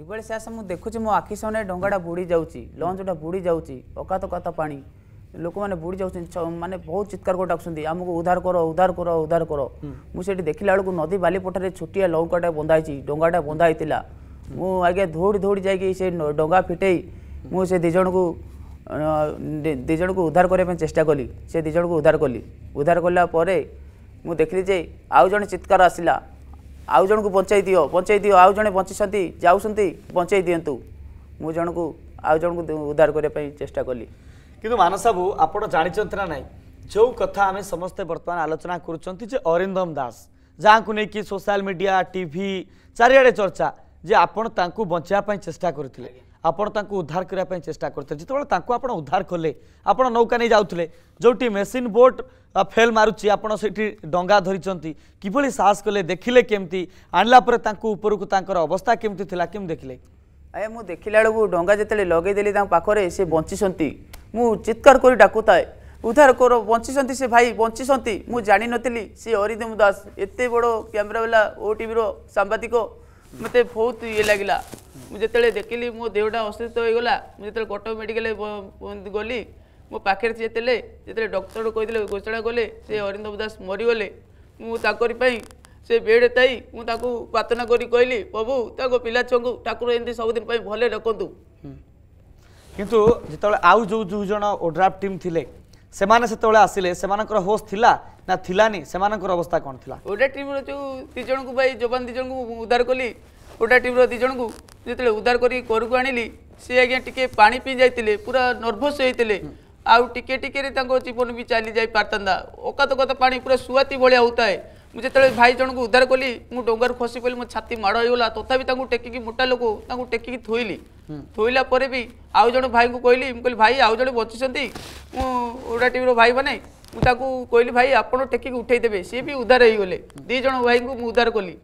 ଏଭଳି ସେ ଆଶା ମୁଁ ଦେଖୁଛି ମୋ ଆଖି ସାମ୍ନାରେ ଡଙ୍ଗାଟା ବୁଡ଼ି ଯାଉଛି ଲଞ୍ଚଟା ବୁଡ଼ି ଯାଉଛି ଅକାତ କାତ ପାଣି ଲୋକମାନେ ବୁଡ଼ି ଯାଉଛନ୍ତି ମାନେ ବହୁତ ଚିତ୍କାର କରି ଡାକୁଛନ୍ତି ଆମକୁ ଉଦ୍ଧାର କର ଉଦ୍ଧାର କର ଉଦ୍ଧାର କର ମୁଁ ସେଠି ଦେଖିଲା ବେଳକୁ ନଦୀ ବାଲିପଠାରେ ଛୋଟିଆ ଲଉକାଟା ବନ୍ଧା ହେଇଛି ଡଙ୍ଗାଟା ବନ୍ଧା ହେଇଥିଲା ମୁଁ ଆଜ୍ଞା ଧୌଡ଼ି ଧୌଡ଼ି ଯାଇକି ସେ ଡଙ୍ଗା ଫିଟେଇ ମୁଁ ସେ ଦୁଇ ଜଣକୁ ଦୁଇ ଜଣକୁ ଉଦ୍ଧାର କରିବା ପାଇଁ ଚେଷ୍ଟା କଲି ସେ ଦୁଇ ଜଣକୁ ଉଦ୍ଧାର କଲି ଉଦ୍ଧାର କଲା ପରେ ମୁଁ ଦେଖିଲି ଯେ ଆଉ ଜଣେ ଚିତ୍କାର ଆସିଲା ଆଉ ଜଣକୁ ବଞ୍ଚାଇ ଦିଅ ବଞ୍ଚାଇ ଦିଅ ଆଉ ଜଣେ ବଞ୍ଚିଛନ୍ତି ଯାଉଛନ୍ତି ବଞ୍ଚାଇ ଦିଅନ୍ତୁ ମୁଁ ଜଣକୁ ଆଉ ଜଣକୁ ଉଦ୍ଧାର କରିବା ପାଇଁ ଚେଷ୍ଟା କଲି କିନ୍ତୁ ମାନସବୁ ଆପଣ ଜାଣିଛନ୍ତି ନା ନାହିଁ ଯେଉଁ କଥା ଆମେ ସମସ୍ତେ ବର୍ତ୍ତମାନ ଆଲୋଚନା କରୁଛନ୍ତି ଯେ ଅରିନ୍ଦମ ଦାସ ଯାହାଙ୍କୁ ନେଇକି ସୋସିଆଲ ମିଡ଼ିଆ ଟିଭି ଚାରିଆଡ଼େ ଚର୍ଚ୍ଚା ଯେ ଆପଣ ତାଙ୍କୁ ବଞ୍ଚାଇବା ପାଇଁ ଚେଷ୍ଟା କରୁଥିଲେ ଆପଣ ତାଙ୍କୁ ଉଦ୍ଧାର କରିବା ପାଇଁ ଚେଷ୍ଟା କରିଥିଲେ ଯେତେବେଳେ ତାଙ୍କୁ ଆପଣ ଉଦ୍ଧାର କଲେ ଆପଣ ନୌକା ନେଇ ଯାଉଥିଲେ ଯେଉଁଠି ମେସିନ୍ ବୋଟ୍ ଫେଲ୍ ମାରୁଛି ଆପଣ ସେଠି ଡଙ୍ଗା ଧରିଛନ୍ତି କିଭଳି ସାହସ କଲେ ଦେଖିଲେ କେମିତି ଆଣିଲା ପରେ ତାଙ୍କୁ ଉପରକୁ ତାଙ୍କର ଅବସ୍ଥା କେମିତି ଥିଲା କେମିତି ଦେଖିଲେ ଆଜ୍ଞା ମୁଁ ଦେଖିଲା ବେଳକୁ ଡଙ୍ଗା ଯେତେବେଳେ ଲଗେଇଦେଲି ତାଙ୍କ ପାଖରେ ସେ ବଞ୍ଚିଛନ୍ତି ମୁଁ ଚିତ୍କାର କରି ଡାକୁଥାଏ ଉଦ୍ଧାର କର ବଞ୍ଚିଛନ୍ତି ସେ ଭାଇ ବଞ୍ଚିଛନ୍ତି ମୁଁ ଜାଣିନଥିଲି ସେ ହରିଦେମ ଦାସ ଏତେ ବଡ଼ କ୍ୟାମେରାବାଲା ଓଟିଭିର ସାମ୍ବାଦିକ ମୋତେ ବହୁତ ଇଏ ଲାଗିଲା ମୁଁ ଯେତେବେଳେ ଦେଖିଲି ମୋ ଦେହଟା ଅସୁସ୍ଥ ହୋଇଗଲା ମୁଁ ଯେତେବେଳେ କଟକ ମେଡ଼ିକାଲ ଗଲି ମୋ ପାଖରେ ସିଏ ଥିଲେ ଯେତେବେଳେ ଡକ୍ଟର କହିଥିଲେ ଘୋଷଣା କଲେ ସେ ଅରିନ୍ଦବ ଦାସ ମରିଗଲେ ମୁଁ ତାଙ୍କରି ପାଇଁ ସେ ବେଡ଼ରେ ଥାଇ ମୁଁ ତାକୁ ପ୍ରାର୍ଥନା କରି କହିଲି ପ୍ରଭୁ ତାଙ୍କ ପିଲା ଛୁଆଙ୍କୁ ଠାକୁର ଏମିତି ସବୁଦିନ ପାଇଁ ଭଲରେ ରଖନ୍ତୁ କିନ୍ତୁ ଯେତେବେଳେ ଆଉ ଯେଉଁ ଦୁଇ ଜଣ ଓଡ୍ରାଫ୍ ଟିମ୍ ଥିଲେ ସେମାନେ ସେତେବେଳେ ଆସିଲେ ସେମାନଙ୍କର ହୋସ୍ ଥିଲା ନା ଥିଲାନି ସେମାନଙ୍କର ଅବସ୍ଥା କ'ଣ ଥିଲା ଓଡ଼ିଆ ଟିମ୍ର ଯେଉଁ ଦୁଇ ଜଣଙ୍କୁ ଭାଇ ଯବାନ ଦୁଇ ଜଣଙ୍କୁ ଉଦ୍ଧାର କଲି ଓଡ଼ିଆ ଟିମ୍ର ଦୁଇ ଜଣଙ୍କୁ ଯେତେବେଳେ ଉଦ୍ଧାର କରି ଘରକୁ ଆଣିଲି ସେ ଆଜ୍ଞା ଟିକେ ପାଣି ପିଇ ଯାଇଥିଲେ ପୁରା ନର୍ଭସ୍ ହେଇଥିଲେ आउ टिके टिके जीवन भी चली जाई पारता ओकात ओकात पानी पूरा सुआती भाया होता है मुझे जो भाई जन को उद्धार कली मु डोंगर खसी पड़ी मो छाती माड़ होगा तथापि टेकिक मोटा लोक टेकिक थोइली थोइला भी आउ जन भाई को कहली मुझे भाई आउ जन बचुंट मुड़ा टीम भाई मैंने मुझे कहली भाई आपड़ टेकिक उठेदेवे सी भी उद्धार हो गले दीज भाई को उद्धार कली